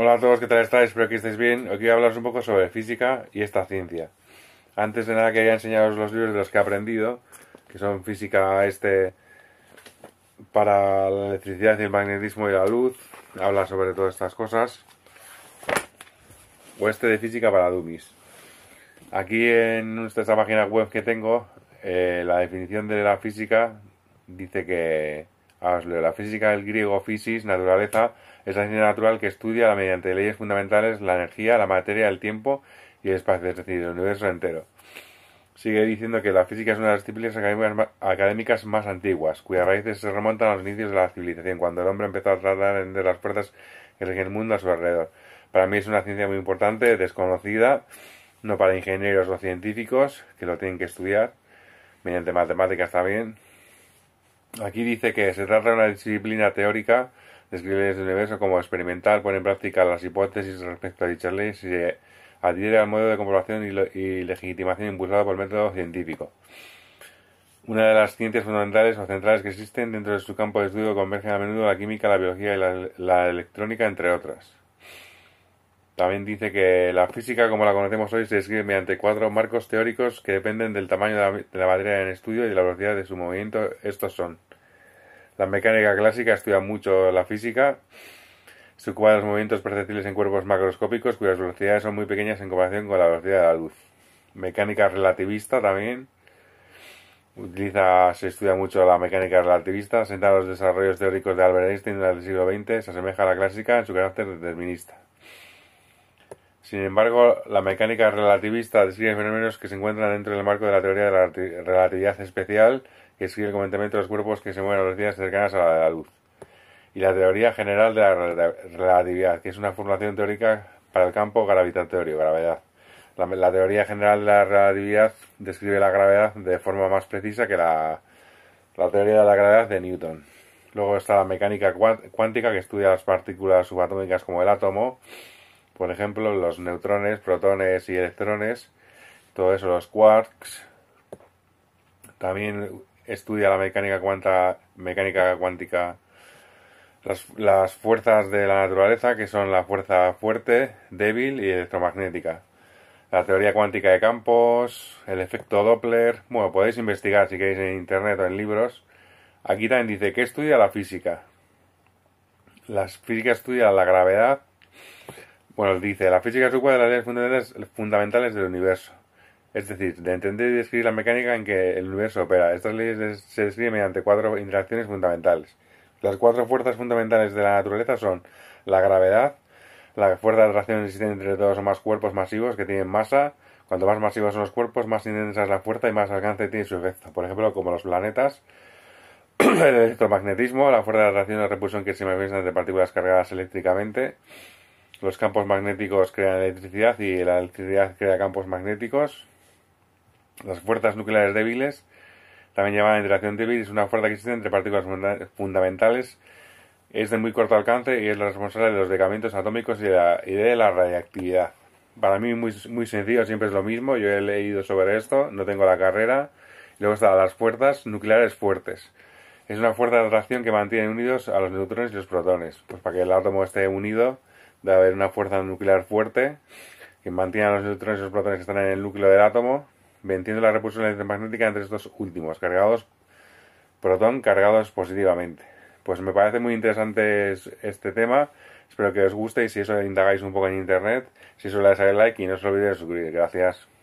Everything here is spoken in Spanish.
Hola a todos, ¿qué tal estáis? Espero que estéis bien. Hoy quiero hablaros un poco sobre física y esta ciencia. Antes de nada quería enseñaros los libros de los que he aprendido, que son física este para la electricidad y el magnetismo y la luz. Habla sobre todas estas cosas. O este de física para dummies. Aquí en esta página web que tengo, eh, la definición de la física dice que la física del griego physis, naturaleza, es la ciencia natural que estudia mediante leyes fundamentales la energía, la materia, el tiempo y el espacio, es decir, el universo entero. Sigue diciendo que la física es una de las disciplinas académicas más antiguas, cuyas raíces se remontan a los inicios de la civilización, cuando el hombre empezó a tratar de las fuerzas que regían el mundo a su alrededor. Para mí es una ciencia muy importante, desconocida, no para ingenieros o científicos, que lo tienen que estudiar, mediante matemáticas también, Aquí dice que se trata de una disciplina teórica, describe el universo como experimental, pone en práctica las hipótesis respecto a dichas leyes y se adhiere al modo de comprobación y, legitimación impulsado por el método científico. Una de las ciencias fundamentales o centrales que existen dentro de su campo de estudio convergen a menudo la química, la biología y la, la electrónica, entre otras. También dice que la física como la conocemos hoy se describe mediante cuatro marcos teóricos que dependen del tamaño de la, materia en estudio y de la velocidad de su movimiento. Estos son la mecánica clásica estudia mucho la física. Se ocupa de los movimientos perceptibles en cuerpos macroscópicos cuyas velocidades son muy pequeñas en comparación con la velocidad de la luz. Mecánica relativista también. Utiliza, se estudia mucho la mecánica relativista, senta los desarrollos teóricos de Albert Einstein en el siglo XX, se asemeja a la clásica en su carácter determinista. Sin embargo, la mecánica relativista describe fenómenos que se encuentran dentro del marco de la teoría de la relatividad especial que escribe el comentamiento de los cuerpos que se mueven a velocidades cercanas a la luz. Y la teoría general de la relatividad, que es una formulación teórica para el campo gravitatorio, gravedad. La, la teoría general de la relatividad describe la gravedad de forma más precisa que la, la teoría de la gravedad de Newton. Luego está la mecánica cuántica que estudia las partículas subatómicas como el átomo, por ejemplo, los neutrones, protones y electrones, todo eso, los quarks. También estudia la mecánica, mecánica cuántica, las, las, fuerzas de la naturaleza, que son la fuerza fuerte, débil y electromagnética. La teoría cuántica de campos, el efecto Doppler. Bueno, podéis investigar si queréis en internet o en libros. Aquí también dice que estudia la física. La física estudia la gravedad. Bueno, dice, la física es una de las leyes fundamentales del universo. Es decir, de entender y describir la mecánica en que el universo opera. Estas leyes se describen mediante cuatro interacciones fundamentales. Las cuatro fuerzas fundamentales de la naturaleza son la gravedad, la fuerza de atracción existente entre dos o más cuerpos masivos que tienen masa. Cuanto más masivos son los cuerpos, más intensa es la fuerza y más alcance tiene su efecto. Por ejemplo, como los planetas, el electromagnetismo, la fuerza de atracción y la repulsión que se manifiesta entre partículas cargadas eléctricamente. Los campos magnéticos crean electricidad y la electricidad crea campos magnéticos. Las fuerzas nucleares débiles, también llamada interacción débil, es una fuerza que existe entre partículas fundamentales, es de muy corto alcance y es la responsable de los decamientos atómicos y de la, radiactividad. Para mí muy, muy sencillo, siempre es lo mismo, yo he leído sobre esto, no tengo la carrera. Luego está las fuerzas nucleares fuertes. Es una fuerza de atracción que mantiene unidos a los neutrones y los protones. Pues para que el átomo esté unido debe haber una fuerza nuclear fuerte que mantiene a los neutrones y los protones que están en el núcleo del átomo venciendo la repulsión electromagnética entre estos últimos, cargados protón, cargados positivamente. Pues me parece muy interesante este tema. Espero que os guste y si eso indagáis un poco en internet, si eso le dais like y no os olvidéis de suscribir. Gracias.